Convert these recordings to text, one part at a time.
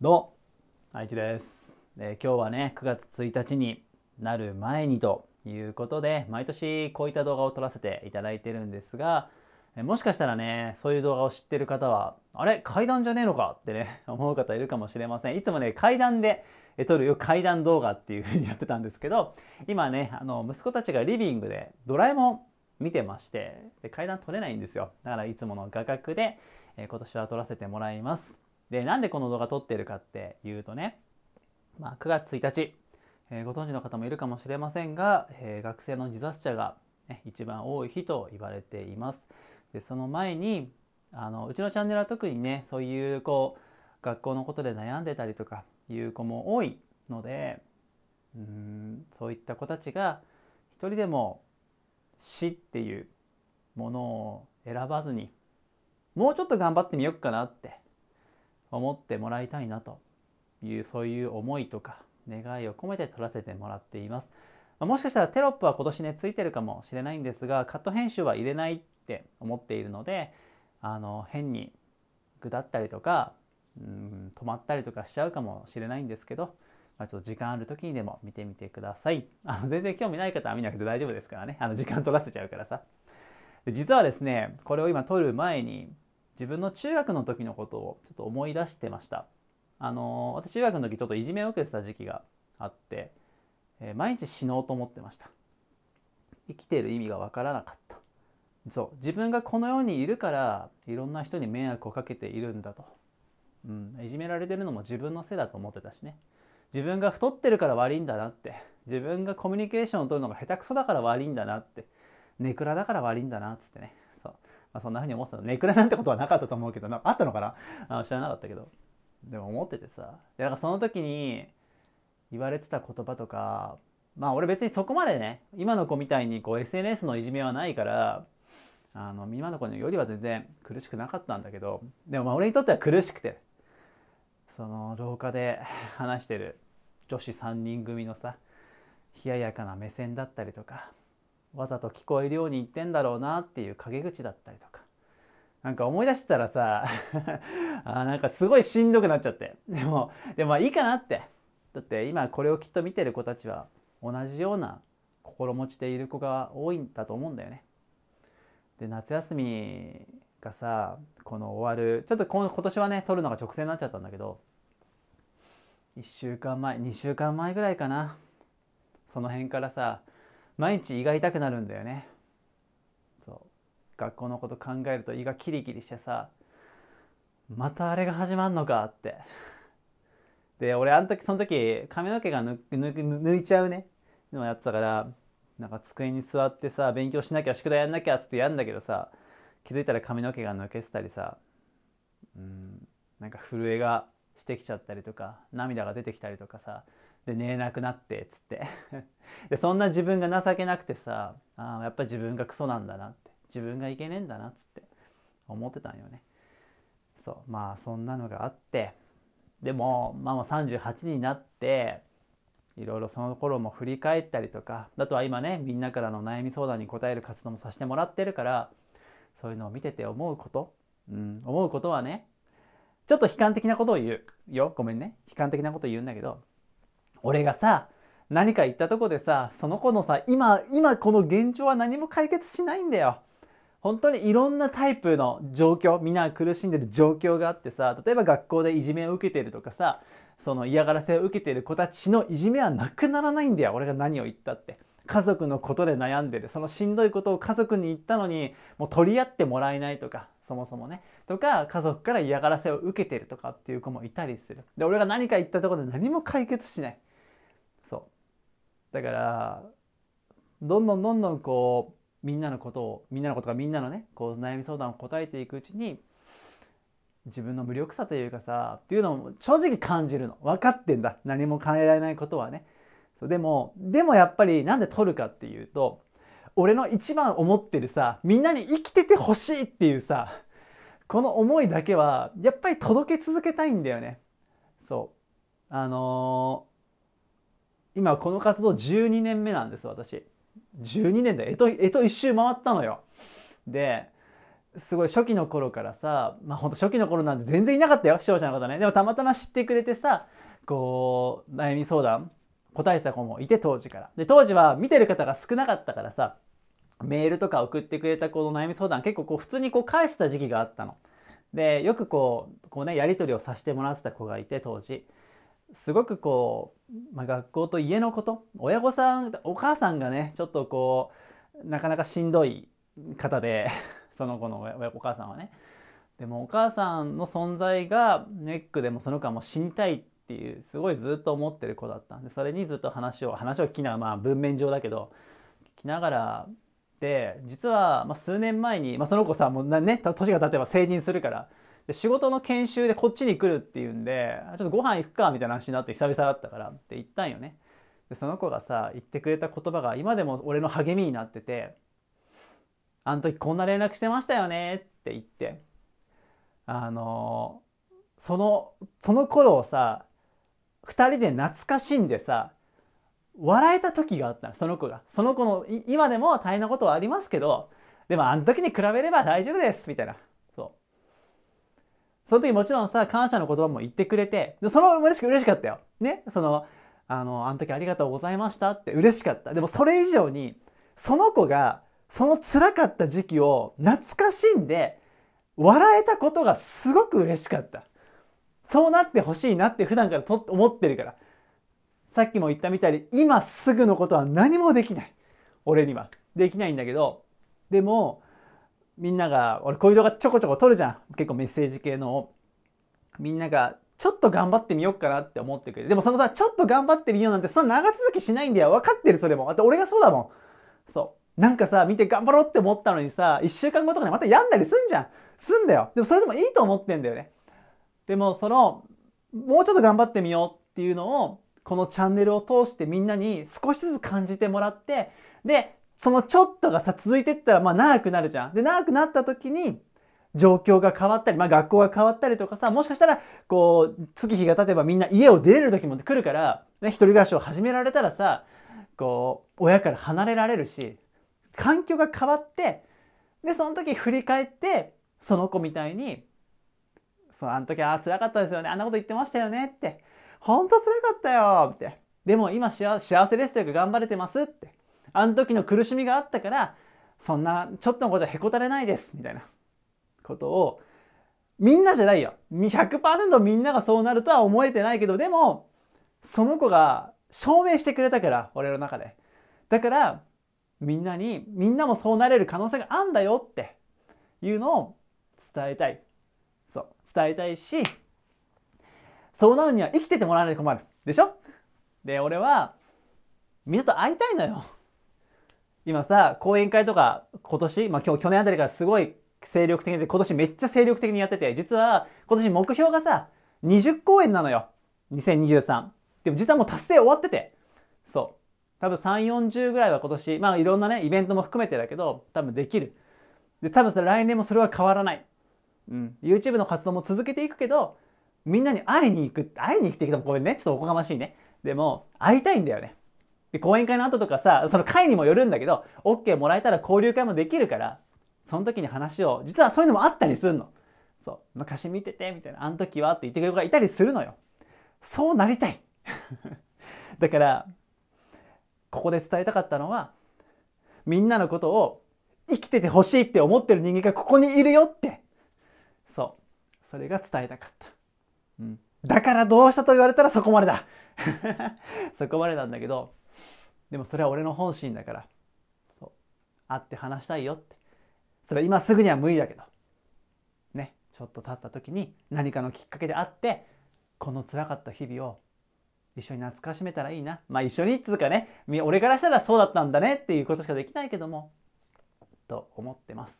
どうも、あいちです、えー、今日はね、9月1日になる前にということで、毎年こういった動画を撮らせていただいてるんですが、えー、もしかしたらね、そういう動画を知ってる方は、あれ階段じゃねえのかってね、思う方いるかもしれません。いつもね、階段で撮るよ階段動画っていう風にやってたんですけど、今ね、あの、息子たちがリビングでドラえもん見てまして、で階段撮れないんですよ。だからいつもの画角で、えー、今年は撮らせてもらいます。で、なんでこの動画撮ってるかっていうとね、まあ、9月1日、えー、ご存知の方もいるかもしれませんが、えー、学生の自殺者が、ね、一番多い日と言われています。でその前にあのうちのチャンネルは特にねそういうこう学校のことで悩んでたりとかいう子も多いのでうんそういった子たちが一人でも死っていうものを選ばずにもうちょっと頑張ってみよっかなって思ってもらいたいなというそういう思いとか願いを込めて撮らせてもらっています。もしかしたらテロップは今年ねついてるかもしれないんですがカット編集は入れないって思っているのであの変にぐだったりとかうん止まったりとかしちゃうかもしれないんですけど、まあ、ちょっと時間ある時にでも見てみてくださいあの全然興味ない方は見なくて大丈夫ですからねあの時間取らせちゃうからさ実はですねこれを今撮る前に自分の中学の時のことをちょっと思い出してました。あの私中学の時ちょっといじめを受けてた時期があって、えー、毎日死のうと思ってました。生きてる意味がわからなかった。そう自分がこの世にいるからいろんな人に迷惑をかけているんだと、うん、いじめられてるのも自分のせいだと思ってたしね自分が太ってるから悪いんだなって自分がコミュニケーションを取るのが下手くそだから悪いんだなってネクラだから悪いんだなっつってねまあ、そんな風に思ってたのネクラなんてことはなかったと思うけどなあったのかなあ知らなかったけどでも思っててさでなんかその時に言われてた言葉とかまあ俺別にそこまでね今の子みたいにこう SNS のいじめはないからあの今の子よりは全然苦しくなかったんだけどでもまあ俺にとっては苦しくてその廊下で 話してる女子3人組のさ冷ややかな目線だったりとかわざと聞こえるように言ってんだろうなっていう陰口だったりとかなんか思い出したらさ あなんかすごいしんどくなっちゃってでもでもいいかなってだって今これをきっと見てる子たちは同じような心持ちでいる子が多いんだと思うんだよね。で夏休みがさこの終わるちょっと今年はね撮るのが直線になっちゃったんだけど1週間前2週間前ぐらいかなその辺からさ毎日胃が痛くなるんだよねそう学校のこと考えると胃がキリキリしてさまたあれが始まんのかってで俺あの時その時髪の毛が抜抜抜いちゃうねのやってたからなんか机に座ってさ勉強しなきゃ宿題やんなきゃっつってやんだけどさ気づいたら髪の毛が抜けてたりさうんなんか震えがしてきちゃったりとか涙が出てきたりとかさで寝れなくなってっつって でそんな自分が情けなくてさあやっぱ自分がクソなんだなって自分がいけねえんだなっつって思ってたんよねそうまあそんなのがあってでもまあもう38になっていろいろその頃も振り返ったりとかあとは今ねみんなからの悩み相談に答える活動もさせてもらってるからそういうのを見てて思うこと、うん、思うことはねちょっと悲観的なことを言うよごめんね悲観的なこと言うんだけど俺がさ何か言ったとこでさその子のさ今今この現状は何も解決しないんだよ。本当にいろんなタイプの状況みんな苦しんでる状況があってさ例えば学校でいじめを受けてるとかさその嫌がらせを受けてる子たちのいじめはなくならないんだよ俺が何を言ったって。家族のことで悩んでるそのしんどいことを家族に言ったのにもう取り合ってもらえないとかそもそもねとか家族から嫌がらせを受けてるとかっていう子もいたりするで俺が何か言ったところで何も解決しないだからどんどんどんどんこうみんなのことをみんなのことがみんなのねこう悩み相談を答えていくうちに自分の無力さというかさっていうのも正直感じるの分かってんだ何も変えられないことはねそうでもでもやっぱりなんで取るかっていうと俺の一番思ってるさみんなに生きててほしいっていうさこの思いだけはやっぱり届け続けたいんだよねそうあのー今この活動12年目なんです私12年でえとえと一周回ったのよですごい初期の頃からさまあほんと初期の頃なんて全然いなかったよ視聴者の方ねでもたまたま知ってくれてさこう悩み相談答えてた子もいて当時からで当時は見てる方が少なかったからさメールとか送ってくれた子の悩み相談結構こう普通にこう返してた時期があったのでよくこうこうねやり取りをさせてもらってた子がいて当時すごくこう、まあ、学校と家のこと親御さんお母さんがねちょっとこうなかなかしんどい方で その子の親お母さんはねでもお母さんの存在がネックでもその子はもう死にたいっていうすごいずっと思ってる子だったんでそれにずっと話を話を聞きながらまあ文面上だけど聞きながらで実はま数年前に、まあ、その子さもうね年が経てば成人するからで仕事の研修でこっちに来るっていうんでちょっとご飯行くかみたいな話になって久々だったからって言ったんよねでその子がさ言ってくれた言葉が今でも俺の励みになってて「あの時こんな連絡してましたよね」って言ってあのそのその頃をさ2人で懐かしんでさ笑えた時があったその子がその子の今でも大変なことはありますけどでもあの時に比べれば大丈夫ですみたいなその時もちろんさ、感謝の言葉も言ってくれて、その嬉しく嬉しかったよ。ね、その、あの、あの時ありがとうございましたって嬉しかった。でもそれ以上に、その子が、その辛かった時期を懐かしんで、笑えたことがすごく嬉しかった。そうなってほしいなって普段からと思ってるから。さっきも言ったみたいに、今すぐのことは何もできない。俺には。できないんだけど、でも、みんなが俺こういう動画ちょこちょこ撮るじゃん結構メッセージ系のみんながちょっと頑張ってみようかなって思ってくれるでもそのさちょっと頑張ってみようなんてそんな長続きしないんだよ分かってるそれもあと俺がそうだもんそうなんかさ見て頑張ろうって思ったのにさ1週間後とかにまた病んだりすんじゃんすんだよでもそれでもいいと思ってんだよねでもそのもうちょっと頑張ってみようっていうのをこのチャンネルを通してみんなに少しずつ感じてもらってでそのちょっとがさ、続いてったら、まあ長くなるじゃん。で、長くなった時に、状況が変わったり、まあ学校が変わったりとかさ、もしかしたら、こう、月日が経てばみんな家を出れる時も来るから、ね、一人暮らしを始められたらさ、こう、親から離れられるし、環境が変わって、で、その時振り返って、その子みたいに、そう、あの時、ああ、辛かったですよね。あんなこと言ってましたよねって。ほんと辛かったよって。でも今幸せですというか頑張れてますって。あの時の苦しみがあったからそんなちょっとのことはへこたれないですみたいなことをみんなじゃないよ100%みんながそうなるとは思えてないけどでもその子が証明してくれたから俺の中でだからみんなにみんなもそうなれる可能性があんだよっていうのを伝えたいそう伝えたいしそうなるには生きててもらわないと困るでしょで俺はみんなと会いたいのよ今さ、講演会とか今年、まあ今日、去年あたりからすごい精力的で、今年めっちゃ精力的にやってて、実は今年目標がさ、20公演なのよ。2023。でも実はもう達成終わってて。そう。多分3、40ぐらいは今年、まあいろんなね、イベントも含めてだけど、多分できる。で、多分それ来年もそれは変わらない。うん。YouTube の活動も続けていくけど、みんなに会いに行く、会いに行くって言ってもこれね、ちょっとおこがましいね。でも、会いたいんだよね。で、講演会の後とかさ、その会にもよるんだけど、OK もらえたら交流会もできるから、その時に話を、実はそういうのもあったりするの。そう、昔見てて、みたいな、あの時はって言ってくれる子がいたりするのよ。そうなりたい。だから、ここで伝えたかったのは、みんなのことを生きててほしいって思ってる人間がここにいるよって。そう。それが伝えたかった。うん。だからどうしたと言われたらそこまでだ。そこまでなんだけど、でもそれは俺の本心だからそう会って話したいよってそれは今すぐには無理だけどねちょっと経った時に何かのきっかけで会ってこの辛かった日々を一緒に懐かしめたらいいなまあ一緒にっつうかね俺からしたらそうだったんだねっていうことしかできないけどもと思ってます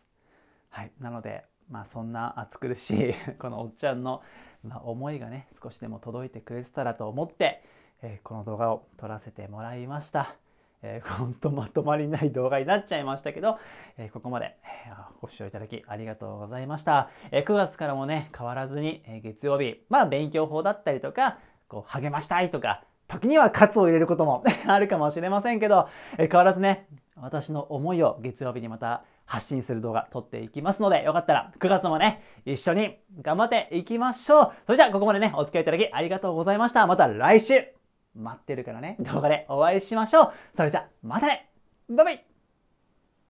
はいなのでまあそんな暑苦しい このおっちゃんのまあ、思いがね少しでも届いてくれてたらと思って、えー、この動画を撮らせてもらいました。えー、ほんとまとまりない動画になっちゃいましたけど、えー、ここまで、えー、ご視聴いただきありがとうございました。えー、9月からもね、変わらずに、えー、月曜日、まあ勉強法だったりとか、こう励ましたいとか、時には喝を入れることも あるかもしれませんけど、え変わらずね、私の思いを月曜日にまた発信する動画撮っていきますので、よかったら9月もね、一緒に頑張っていきましょう。それじゃあここまでね、お付き合いいただきありがとうございました。また来週、待ってるからね、動画でお会いしましょう。それじゃあ、またねバイバイ